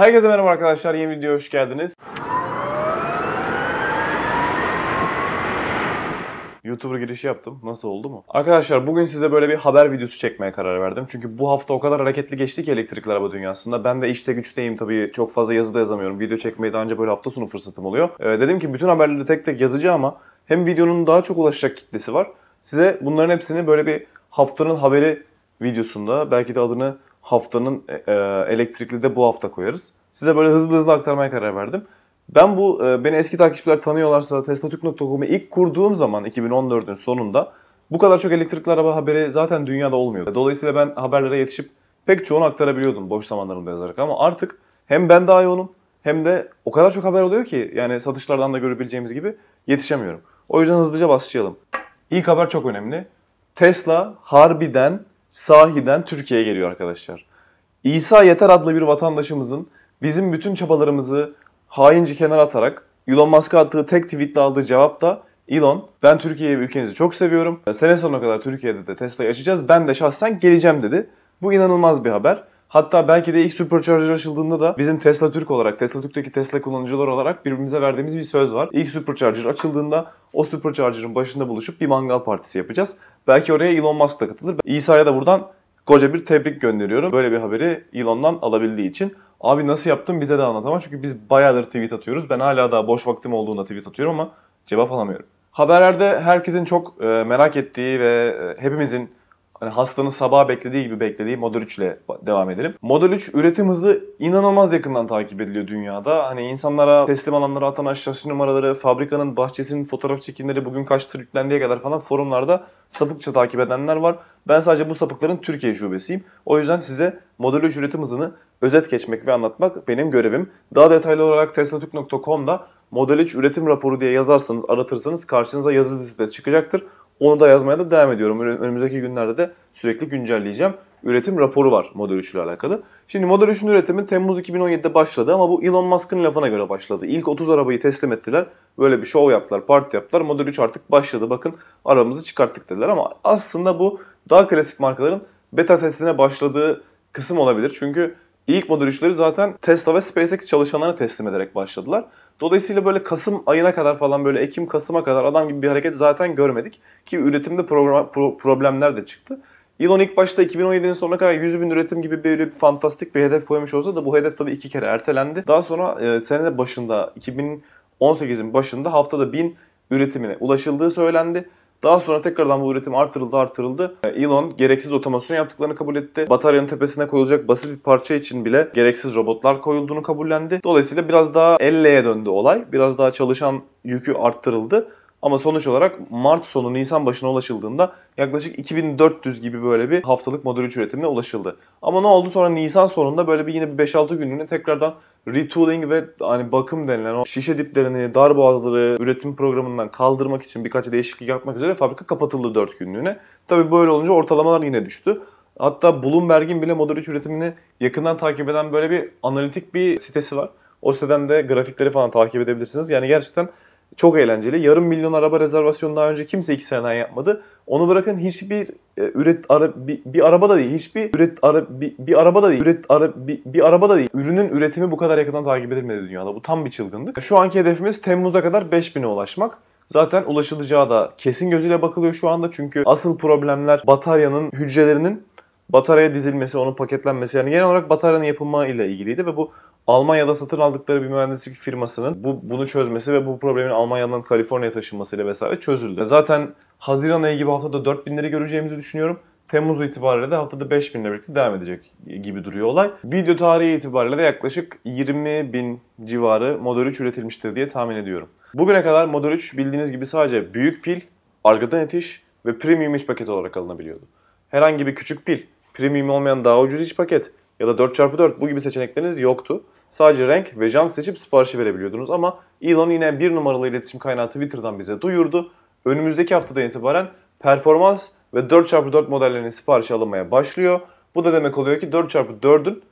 Herkese merhaba arkadaşlar. Yeni videoya hoş geldiniz. YouTuber girişi yaptım. Nasıl oldu mu? Arkadaşlar bugün size böyle bir haber videosu çekmeye karar verdim. Çünkü bu hafta o kadar hareketli geçti ki elektrikli araba dünyasında. Ben de işte güçteyim tabii. Çok fazla yazı da yazamıyorum. Video çekmeyi daha önce böyle hafta sonu fırsatım oluyor. Ee, dedim ki bütün haberleri tek tek yazacağım ama hem videonun daha çok ulaşacak kitlesi var. Size bunların hepsini böyle bir haftanın haberi videosunda belki de adını haftanın e, e, elektrikli de bu hafta koyarız. Size böyle hızlı hızlı aktarmaya karar verdim. Ben bu e, beni eski takipçiler tanıyorlarsa testatürk.com'u ilk kurduğum zaman 2014'ün sonunda bu kadar çok elektrikli araba haberi zaten dünyada olmuyordu. Dolayısıyla ben haberlere yetişip pek çoğunu aktarabiliyordum boş zamanlarımda yazarak ama artık hem ben daha yoğunum hem de o kadar çok haber oluyor ki yani satışlardan da görebileceğimiz gibi yetişemiyorum. O yüzden hızlıca başlayalım. İlk haber çok önemli. Tesla harbiden sahiden Türkiye'ye geliyor arkadaşlar. İsa Yeter adlı bir vatandaşımızın bizim bütün çabalarımızı haince kenara atarak Elon Musk'a attığı tek tweetle aldığı cevap da Elon ben Türkiye'yi ve ülkenizi çok seviyorum. Sene sonuna kadar Türkiye'de de Tesla'yı açacağız. Ben de şahsen geleceğim dedi. Bu inanılmaz bir haber. Hatta belki de ilk Supercharger açıldığında da bizim Tesla Türk olarak, Tesla Türk'teki Tesla kullanıcılar olarak birbirimize verdiğimiz bir söz var. İlk Supercharger açıldığında o Supercharger'ın başında buluşup bir mangal partisi yapacağız. Belki oraya Elon Musk da katılır. İsa'ya da buradan koca bir tebrik gönderiyorum. Böyle bir haberi Elon'dan alabildiği için. Abi nasıl yaptın bize de anlat ama Çünkü biz bayağıdır tweet atıyoruz. Ben hala daha boş vaktim olduğunda tweet atıyorum ama cevap alamıyorum. Haberlerde herkesin çok e, merak ettiği ve e, hepimizin Hani hastanın sabaha beklediği gibi beklediği Model 3 ile devam edelim. Model 3 üretim hızı inanılmaz yakından takip ediliyor dünyada. Hani insanlara teslim alanlara atan aşağısı numaraları, fabrikanın bahçesinin fotoğraf çekimleri bugün kaç yüklendiğe kadar falan forumlarda sapıkça takip edenler var. Ben sadece bu sapıkların Türkiye şubesiyim. O yüzden size Model 3 üretim hızını özet geçmek ve anlatmak benim görevim. Daha detaylı olarak teslatürk.com'da Model 3 üretim raporu diye yazarsanız, aratırsanız karşınıza yazı dizisi de çıkacaktır. Onu da yazmaya da devam ediyorum. Önümüzdeki günlerde de sürekli güncelleyeceğim. Üretim raporu var Model 3 ile alakalı. Şimdi Model 3'ün üretimi Temmuz 2017'de başladı ama bu Elon Musk'ın lafına göre başladı. İlk 30 arabayı teslim ettiler. Böyle bir show yaptılar, parti yaptılar. Model 3 artık başladı. Bakın arabamızı çıkarttık dediler ama aslında bu daha klasik markaların beta testine başladığı kısım olabilir. Çünkü İlk model 3'leri zaten Tesla ve SpaceX çalışanlarına teslim ederek başladılar. Dolayısıyla böyle Kasım ayına kadar falan böyle Ekim Kasım'a kadar adam gibi bir hareket zaten görmedik. Ki üretimde program, pro, problemler de çıktı. Elon ilk başta 2017'nin sonuna kadar 100 bin üretim gibi böyle bir fantastik bir hedef koymuş olsa da bu hedef tabii iki kere ertelendi. Daha sonra e, sene başında 2018'in başında haftada 1000 üretimine ulaşıldığı söylendi. Daha sonra tekrardan bu üretim artırıldı artırıldı. Ee, Elon gereksiz otomasyon yaptıklarını kabul etti. Bataryanın tepesine koyulacak basit bir parça için bile gereksiz robotlar koyulduğunu kabullendi. Dolayısıyla biraz daha elleye döndü olay. Biraz daha çalışan yükü arttırıldı. Ama sonuç olarak Mart sonu Nisan başına ulaşıldığında yaklaşık 2400 gibi böyle bir haftalık model 3 üretimine ulaşıldı. Ama ne oldu sonra Nisan sonunda böyle bir yine bir 5-6 günlüğüne tekrardan retooling ve hani bakım denilen o şişe diplerini, dar boğazları üretim programından kaldırmak için birkaç değişiklik yapmak üzere fabrika kapatıldı 4 günlüğüne. Tabi böyle olunca ortalamalar yine düştü. Hatta Bloomberg'in bile Model 3 üretimini yakından takip eden böyle bir analitik bir sitesi var. O siteden de grafikleri falan takip edebilirsiniz. Yani gerçekten çok eğlenceli. Yarım milyon araba rezervasyonu daha önce kimse iki seneden yapmadı. Onu bırakın hiçbir e, üret ara, bir, bir araba da değil, hiçbir üret ara, bir, bir araba da değil, üret ara, bir, bir araba da değil. Ürünün üretimi bu kadar yakından takip edilmedi dünyada. Bu tam bir çılgınlık. Şu anki hedefimiz Temmuz'a kadar 5000'e ulaşmak. Zaten ulaşılacağı da kesin gözüyle bakılıyor şu anda çünkü asıl problemler bataryanın hücrelerinin bataryaya dizilmesi, onun paketlenmesi yani genel olarak bataryanın yapılma ile ilgiliydi ve bu Almanya'da satın aldıkları bir mühendislik firmasının bu bunu çözmesi ve bu problemin Almanya'dan Kaliforniya'ya taşınmasıyla vesaire çözüldü. Zaten Haziran ayı gibi haftada 4000'leri göreceğimizi düşünüyorum. Temmuz itibariyle de haftada 5000'le birlikte devam edecek gibi duruyor olay. Video tarihi itibariyle de yaklaşık 20 bin civarı Model 3 üretilmiştir diye tahmin ediyorum. Bugüne kadar Model 3 bildiğiniz gibi sadece büyük pil, arkadan itiş ve premium iç paket olarak alınabiliyordu. Herhangi bir küçük pil, premium olmayan daha ucuz iç paket ya da 4x4 bu gibi seçenekleriniz yoktu. Sadece renk ve jant seçip siparişi verebiliyordunuz ama Elon yine bir numaralı iletişim kaynağı Twitter'dan bize duyurdu. Önümüzdeki haftadan itibaren performans ve 4x4 modellerinin siparişi alınmaya başlıyor. Bu da demek oluyor ki 4x4'ün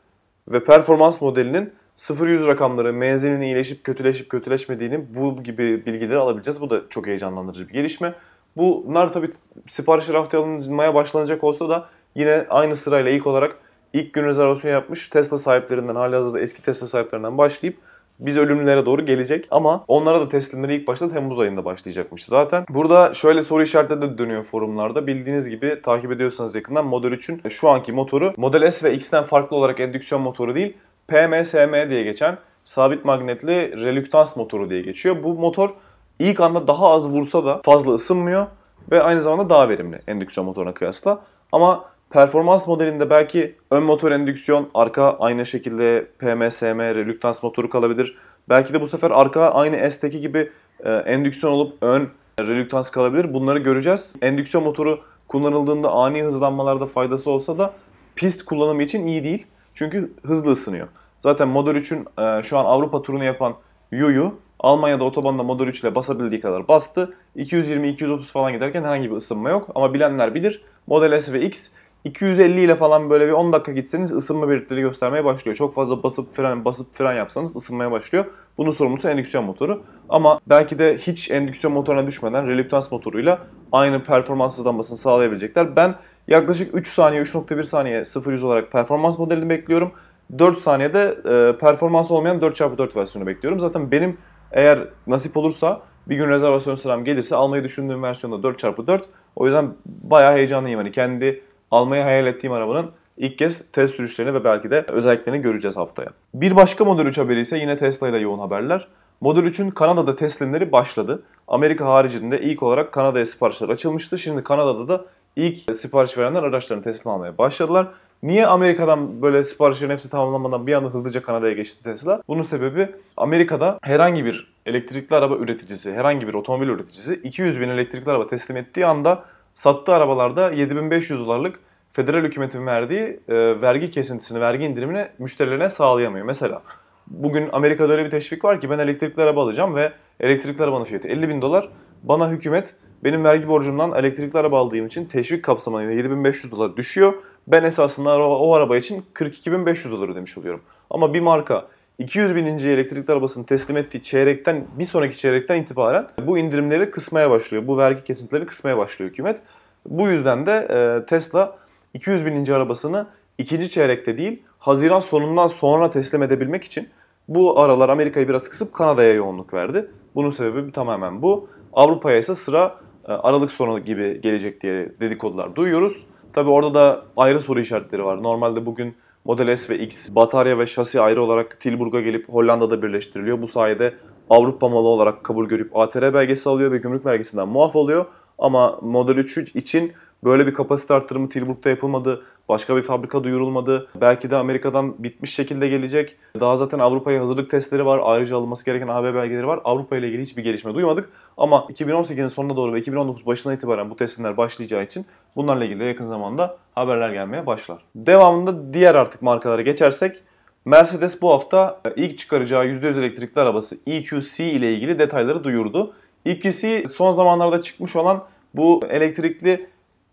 ve performans modelinin 0-100 rakamları menzilinin iyileşip kötüleşip kötüleşmediğini bu gibi bilgileri alabileceğiz. Bu da çok heyecanlandırıcı bir gelişme. Bunlar tabii sipariş raftaya alınmaya başlanacak olsa da yine aynı sırayla ilk olarak ilk gün rezervasyon yapmış Tesla sahiplerinden hali hazırda eski Tesla sahiplerinden başlayıp biz ölümlülere doğru gelecek ama onlara da teslimleri ilk başta Temmuz ayında başlayacakmış zaten. Burada şöyle soru işaretleri de dönüyor forumlarda. Bildiğiniz gibi takip ediyorsanız yakından Model 3'ün e, şu anki motoru Model S ve X'ten farklı olarak endüksiyon motoru değil PMSM diye geçen sabit magnetli relüktans motoru diye geçiyor. Bu motor ilk anda daha az vursa da fazla ısınmıyor ve aynı zamanda daha verimli endüksiyon motoruna kıyasla. Ama Performans modelinde belki ön motor endüksiyon, arka aynı şekilde PMSM, relüktans motoru kalabilir. Belki de bu sefer arka aynı S'teki gibi e, endüksiyon olup ön relüktans kalabilir. Bunları göreceğiz. Endüksiyon motoru kullanıldığında ani hızlanmalarda faydası olsa da pist kullanımı için iyi değil. Çünkü hızlı ısınıyor. Zaten Model 3'ün e, şu an Avrupa turunu yapan Yu'yu Almanya'da otobanda Model 3 ile basabildiği kadar bastı. 220-230 falan giderken herhangi bir ısınma yok. Ama bilenler bilir. Model S ve X 250 ile falan böyle bir 10 dakika gitseniz ısınma belirtileri göstermeye başlıyor. Çok fazla basıp fren basıp fren yapsanız ısınmaya başlıyor. Bunun sorumlusu endüksiyon motoru. Ama belki de hiç endüksiyon motoruna düşmeden reluktans motoruyla aynı performans hızlanmasını sağlayabilecekler. Ben yaklaşık 3 saniye 3.1 saniye 0-100 olarak performans modelini bekliyorum. 4 saniyede e, performans olmayan 4x4 versiyonu bekliyorum. Zaten benim eğer nasip olursa bir gün rezervasyon sıram gelirse almayı düşündüğüm versiyonda 4x4. O yüzden bayağı heyecanlıyım. Hani kendi almayı hayal ettiğim arabanın ilk kez test sürüşlerini ve belki de özelliklerini göreceğiz haftaya. Bir başka Model 3 haberi ise yine Tesla ile yoğun haberler. Model 3'ün Kanada'da teslimleri başladı. Amerika haricinde ilk olarak Kanada'ya siparişler açılmıştı. Şimdi Kanada'da da ilk sipariş verenler araçlarını teslim almaya başladılar. Niye Amerika'dan böyle siparişlerin hepsi tamamlanmadan bir anda hızlıca Kanada'ya geçti Tesla? Bunun sebebi Amerika'da herhangi bir elektrikli araba üreticisi, herhangi bir otomobil üreticisi 200 bin elektrikli araba teslim ettiği anda sattığı arabalarda 7500 dolarlık federal hükümetin verdiği e, vergi kesintisini, vergi indirimini müşterilerine sağlayamıyor. Mesela bugün Amerika'da öyle bir teşvik var ki ben elektrikli araba alacağım ve elektrikli arabanın fiyatı 50 bin dolar. Bana hükümet benim vergi borcumdan elektrikli araba aldığım için teşvik kapsamında 7500 dolar düşüyor. Ben esasında o araba için 42.500 dolar ödemiş oluyorum. Ama bir marka 200 bininci elektrikli arabasını teslim ettiği çeyrekten bir sonraki çeyrekten itibaren bu indirimleri kısmaya başlıyor. Bu vergi kesintileri kısmaya başlıyor hükümet. Bu yüzden de e, Tesla 200 bininci arabasını ikinci çeyrekte değil Haziran sonundan sonra teslim edebilmek için bu aralar Amerika'yı biraz kısıp Kanada'ya yoğunluk verdi. Bunun sebebi tamamen bu. Avrupa'ya ise sıra e, Aralık sonu gibi gelecek diye dedikodular duyuyoruz. Tabi orada da ayrı soru işaretleri var. Normalde bugün Model S ve X batarya ve şasi ayrı olarak Tilburg'a gelip Hollanda'da birleştiriliyor. Bu sayede Avrupa malı olarak kabul görüp ATR belgesi alıyor ve gümrük vergisinden muaf oluyor. Ama Model 3 için Böyle bir kapasite arttırımı Tilburg'da yapılmadı. Başka bir fabrika duyurulmadı. Belki de Amerika'dan bitmiş şekilde gelecek. Daha zaten Avrupa'ya hazırlık testleri var. Ayrıca alınması gereken AB belgeleri var. Avrupa ile ilgili hiçbir gelişme duymadık. Ama 2018'in sonuna doğru ve 2019 başına itibaren bu testler başlayacağı için bunlarla ilgili yakın zamanda haberler gelmeye başlar. Devamında diğer artık markalara geçersek Mercedes bu hafta e, ilk çıkaracağı %100 elektrikli arabası EQC ile ilgili detayları duyurdu. EQC son zamanlarda çıkmış olan bu elektrikli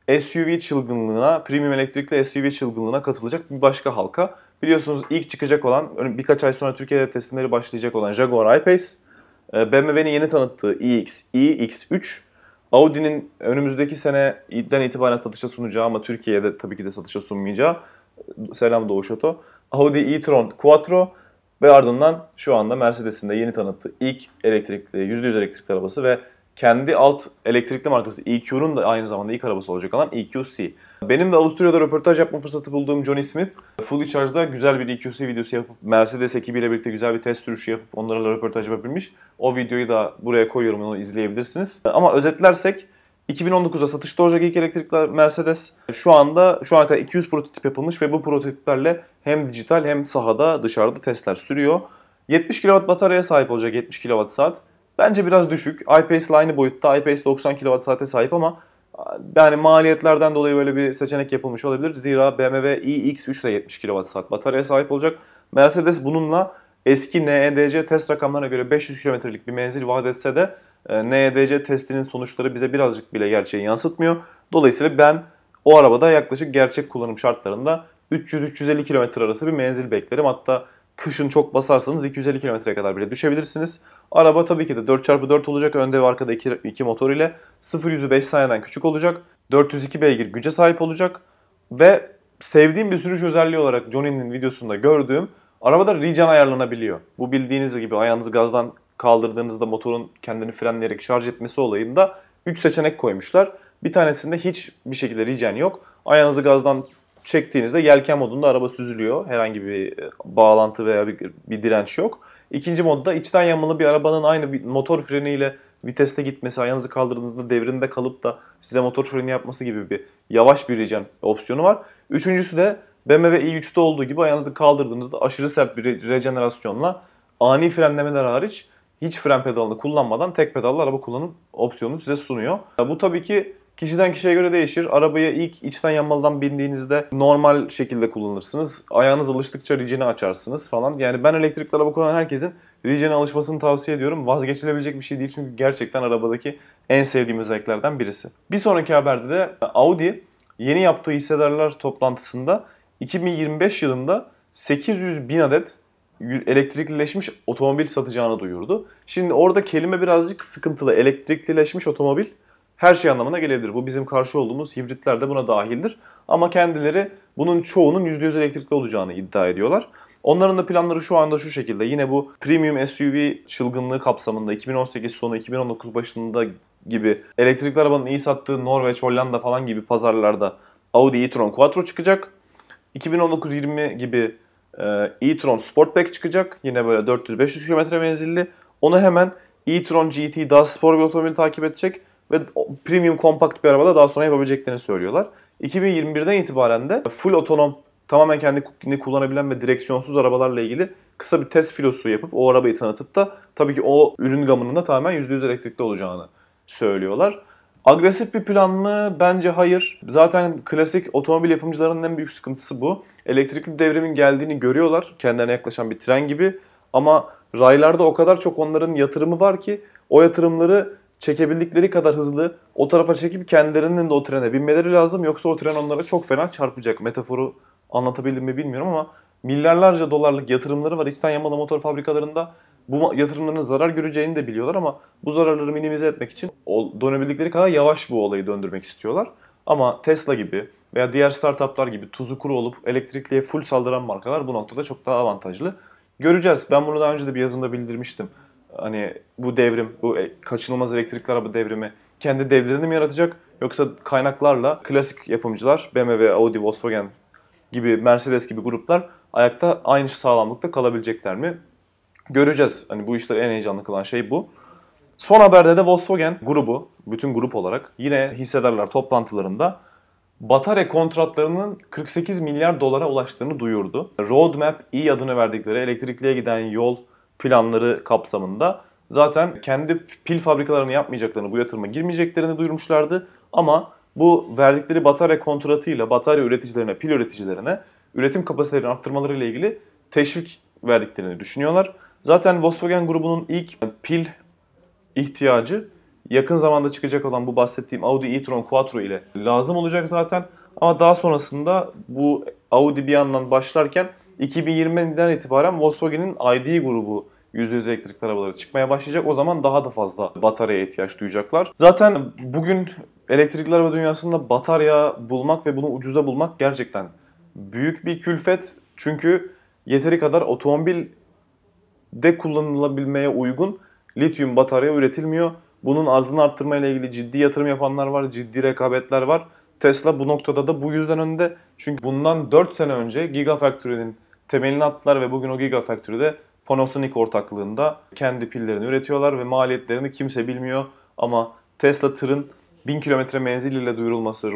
SUV çılgınlığına, premium elektrikli SUV çılgınlığına katılacak bir başka halka. Biliyorsunuz ilk çıkacak olan, birkaç ay sonra Türkiye'de teslimleri başlayacak olan Jaguar I-Pace, ee, BMW'nin yeni tanıttığı iX, e iX3, e Audi'nin önümüzdeki seneden itibaren satışa sunacağı ama Türkiye'de tabii ki de satışa sunmayacağı, selam Doğuş Oto, Audi e-tron Quattro ve ardından şu anda Mercedes'in de yeni tanıttığı ilk elektrikli, %100 elektrikli arabası ve kendi alt elektrikli markası EQ'nun da aynı zamanda ilk arabası olacak olan EQC. Benim de Avusturya'da röportaj yapma fırsatı bulduğum Johnny Smith, Fully Charge'da güzel bir EQC videosu yapıp Mercedes ekibiyle birlikte güzel bir test sürüşü yapıp onlara da röportaj yapabilmiş. O videoyu da buraya koyuyorum, onu izleyebilirsiniz. Ama özetlersek 2019'da satışta olacak ilk elektrikli Mercedes şu anda şu ana kadar 200 prototip yapılmış ve bu prototiplerle hem dijital hem sahada dışarıda testler sürüyor. 70 kW bataryaya sahip olacak 70 saat. Bence biraz düşük. iPace ile aynı boyutta. iPace 90 saate sahip ama yani maliyetlerden dolayı böyle bir seçenek yapılmış olabilir. Zira BMW iX3 de 70 kWh bataryaya sahip olacak. Mercedes bununla eski NEDC test rakamlarına göre 500 kilometrelik bir menzil vaat etse de e, NEDC testinin sonuçları bize birazcık bile gerçeği yansıtmıyor. Dolayısıyla ben o arabada yaklaşık gerçek kullanım şartlarında 300-350 kilometre arası bir menzil beklerim. Hatta kışın çok basarsanız 250 kilometreye kadar bile düşebilirsiniz. Araba tabii ki de 4x4 olacak. Önde ve arkada iki 2 motor ile 0-100'ü 5 saniyeden küçük olacak. 402 beygir güce sahip olacak. Ve sevdiğim bir sürüş özelliği olarak Johnny'nin videosunda gördüğüm arabada regen ayarlanabiliyor. Bu bildiğiniz gibi ayağınızı gazdan kaldırdığınızda motorun kendini frenleyerek şarj etmesi olayında 3 seçenek koymuşlar. Bir tanesinde hiç bir şekilde regen yok. Ayağınızı gazdan çektiğinizde yelken modunda araba süzülüyor. Herhangi bir e, bağlantı veya bir, bir direnç yok. İkinci modda içten yanmalı bir arabanın aynı bir motor freniyle viteste gitmesi, ayağınızı kaldırdığınızda devrinde kalıp da size motor freni yapması gibi bir yavaş bir regen opsiyonu var. Üçüncüsü de BMW i3'te olduğu gibi ayağınızı kaldırdığınızda aşırı sert bir rejenerasyonla ani frenlemeler hariç hiç fren pedalını kullanmadan tek pedallı araba kullanım opsiyonunu size sunuyor. Bu tabii ki Kişiden kişiye göre değişir. Arabaya ilk içten yanmalıdan bindiğinizde normal şekilde kullanırsınız. Ayağınız alıştıkça ricini açarsınız falan. Yani ben elektrikli araba kullanan herkesin ricine alışmasını tavsiye ediyorum. Vazgeçilebilecek bir şey değil çünkü gerçekten arabadaki en sevdiğim özelliklerden birisi. Bir sonraki haberde de Audi yeni yaptığı hissedarlar toplantısında 2025 yılında 800 bin adet elektriklileşmiş otomobil satacağını duyurdu. Şimdi orada kelime birazcık sıkıntılı. Elektriklileşmiş otomobil her şey anlamına gelebilir. Bu bizim karşı olduğumuz hibritler de buna dahildir. Ama kendileri bunun çoğunun %100 elektrikli olacağını iddia ediyorlar. Onların da planları şu anda şu şekilde. Yine bu premium SUV çılgınlığı kapsamında 2018 sonu 2019 başında gibi elektrikli arabanın iyi sattığı Norveç, Hollanda falan gibi pazarlarda Audi e-tron Quattro çıkacak. 2019-20 gibi e, e-tron Sportback çıkacak. Yine böyle 400-500 km menzilli. Onu hemen e-tron GT daha spor bir otomobil takip edecek ve premium kompakt bir arabada daha sonra yapabileceklerini söylüyorlar. 2021'den itibaren de full otonom tamamen kendini kullanabilen ve direksiyonsuz arabalarla ilgili kısa bir test filosu yapıp o arabayı tanıtıp da tabii ki o ürün gamının da tamamen %100 elektrikli olacağını söylüyorlar. Agresif bir plan mı? Bence hayır. Zaten klasik otomobil yapımcılarının en büyük sıkıntısı bu. Elektrikli devrimin geldiğini görüyorlar. Kendilerine yaklaşan bir tren gibi. Ama raylarda o kadar çok onların yatırımı var ki o yatırımları çekebildikleri kadar hızlı o tarafa çekip kendilerinin de o trene binmeleri lazım. Yoksa o tren onlara çok fena çarpacak. Metaforu anlatabildim mi bilmiyorum ama milyarlarca dolarlık yatırımları var. İçten yanmalı motor fabrikalarında bu yatırımların zarar göreceğini de biliyorlar ama bu zararları minimize etmek için dönebildikleri kadar yavaş bu olayı döndürmek istiyorlar. Ama Tesla gibi veya diğer startuplar gibi tuzu kuru olup elektrikliye full saldıran markalar bu noktada çok daha avantajlı. Göreceğiz. Ben bunu daha önce de bir yazımda bildirmiştim hani bu devrim, bu e, kaçınılmaz elektrikli araba devrimi kendi devlerini mi yaratacak yoksa kaynaklarla klasik yapımcılar BMW, Audi, Volkswagen gibi Mercedes gibi gruplar ayakta aynı sağlamlıkta kalabilecekler mi? Göreceğiz. Hani bu işleri en heyecanlı kılan şey bu. Son haberde de Volkswagen grubu, bütün grup olarak yine hissedarlar toplantılarında batarya kontratlarının 48 milyar dolara ulaştığını duyurdu. Roadmap E adını verdikleri elektrikliye giden yol planları kapsamında zaten kendi pil fabrikalarını yapmayacaklarını, bu yatırıma girmeyeceklerini duyurmuşlardı. Ama bu verdikleri batarya kontratıyla batarya üreticilerine, pil üreticilerine üretim kapasitelerini arttırmaları ile ilgili teşvik verdiklerini düşünüyorlar. Zaten Volkswagen grubunun ilk pil ihtiyacı yakın zamanda çıkacak olan bu bahsettiğim Audi e-tron Quattro ile lazım olacak zaten. Ama daha sonrasında bu Audi bir yandan başlarken 2020'den itibaren Volkswagen'in ID grubu %100 elektrikli arabaları çıkmaya başlayacak. O zaman daha da fazla bataryaya ihtiyaç duyacaklar. Zaten bugün elektrikli araba dünyasında batarya bulmak ve bunu ucuza bulmak gerçekten büyük bir külfet. Çünkü yeteri kadar otomobil de kullanılabilmeye uygun lityum batarya üretilmiyor. Bunun arzını arttırmayla ilgili ciddi yatırım yapanlar var, ciddi rekabetler var. Tesla bu noktada da bu yüzden önde. Çünkü bundan 4 sene önce Gigafactory'nin temelini attılar ve bugün o Gigafactory'de Panasonic ortaklığında kendi pillerini üretiyorlar ve maliyetlerini kimse bilmiyor ama Tesla tırın 1000 kilometre menzil ile duyurulması,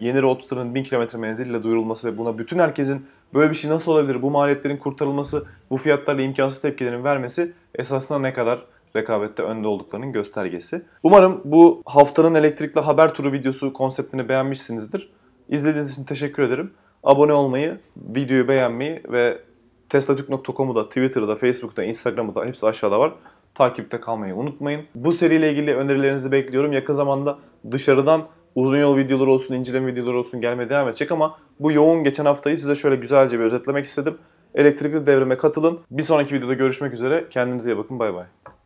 yeni road tırın 1000 kilometre menzil ile duyurulması ve buna bütün herkesin böyle bir şey nasıl olabilir, bu maliyetlerin kurtarılması, bu fiyatlarla imkansız tepkilerin vermesi esasında ne kadar rekabette önde olduklarının göstergesi. Umarım bu haftanın elektrikli haber turu videosu konseptini beğenmişsinizdir. İzlediğiniz için teşekkür ederim. Abone olmayı, videoyu beğenmeyi ve teslatürk.com'u da Twitter'da, Facebook'ta, Instagram'da hepsi aşağıda var. Takipte kalmayı unutmayın. Bu seriyle ilgili önerilerinizi bekliyorum. Yakın zamanda dışarıdan uzun yol videoları olsun, inceleme videoları olsun gelmeye devam edecek ama bu yoğun geçen haftayı size şöyle güzelce bir özetlemek istedim. Elektrikli devrime katılın. Bir sonraki videoda görüşmek üzere. Kendinize iyi bakın. Bay bay.